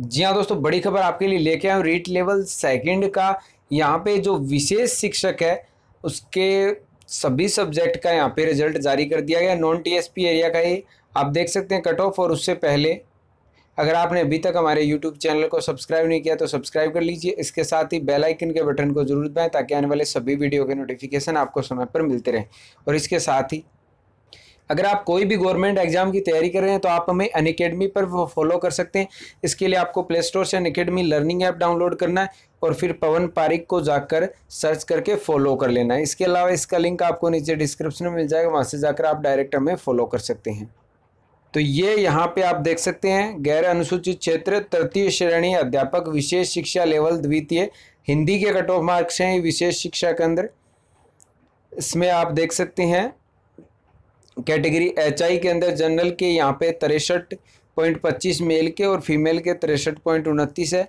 जी हाँ दोस्तों बड़ी खबर आपके लिए लेके आए रीट लेवल सेकंड का यहाँ पे जो विशेष शिक्षक है उसके सभी सब्जेक्ट का यहाँ पे रिजल्ट जारी कर दिया गया नॉन टीएसपी एरिया का ही आप देख सकते हैं कट ऑफ और उससे पहले अगर आपने अभी तक हमारे यूट्यूब चैनल को सब्सक्राइब नहीं किया तो सब्सक्राइब कर लीजिए इसके साथ ही बेल आइकन के बटन को जरूर दबाएँ ताकि आने वाले सभी वीडियो के नोटिफिकेशन आपको समय पर मिलते रहें और इसके साथ ही अगर आप कोई भी गवर्नमेंट एग्जाम की तैयारी कर रहे हैं तो आप हमें अनकेडमी पर फॉलो कर सकते हैं इसके लिए आपको प्ले स्टोर से अनकेडमी लर्निंग ऐप डाउनलोड करना है और फिर पवन पारिक को जाकर सर्च करके फॉलो कर लेना है इसके अलावा इसका लिंक आपको नीचे डिस्क्रिप्शन में मिल जाएगा वहाँ से जाकर आप डायरेक्ट हमें फॉलो कर सकते हैं तो ये यहाँ पे आप देख सकते हैं गैर अनुसूचित क्षेत्र तृतीय श्रेणी अध्यापक विशेष शिक्षा लेवल द्वितीय हिंदी के कट ऑफ मार्क्स हैं विशेष शिक्षा केंद्र इसमें आप देख सकते हैं कैटेगरी एच आई के अंदर जनरल के यहाँ पे तिरसठ पॉइंट पच्चीस मेल के और फीमेल के तिरसठ पॉइंट उनतीस है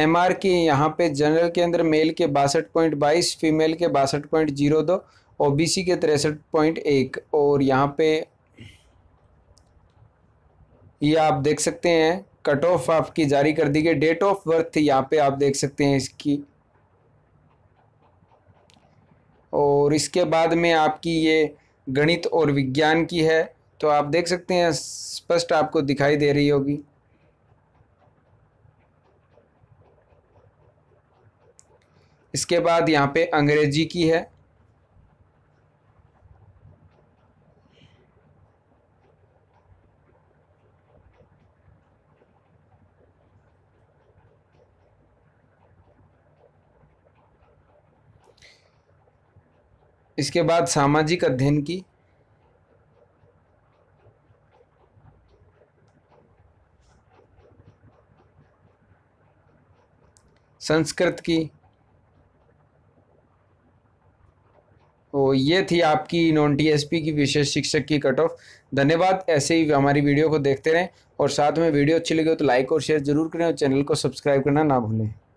एम आर के यहाँ पे जनरल के अंदर मेल के बासठ पॉइंट बाईस फीमेल के बासठ पॉइंट जीरो दो ओ बी सी के तिरसठ पॉइंट एक और यहाँ पे ये आप देख सकते हैं कट ऑफ आपकी जारी कर दी गई डेट ऑफ बर्थ यहाँ पे आप देख सकते हैं इसकी और इसके बाद में आपकी ये गणित और विज्ञान की है तो आप देख सकते हैं स्पष्ट आपको दिखाई दे रही होगी इसके बाद यहाँ पे अंग्रेजी की है इसके बाद सामाजिक अध्ययन की संस्कृत की तो ये थी आपकी नॉन टीएसपी की विशेष शिक्षक की कट ऑफ धन्यवाद ऐसे ही हमारी वीडियो को देखते रहें और साथ में वीडियो अच्छी लगी हो तो लाइक और शेयर जरूर करें और चैनल को सब्सक्राइब करना ना भूलें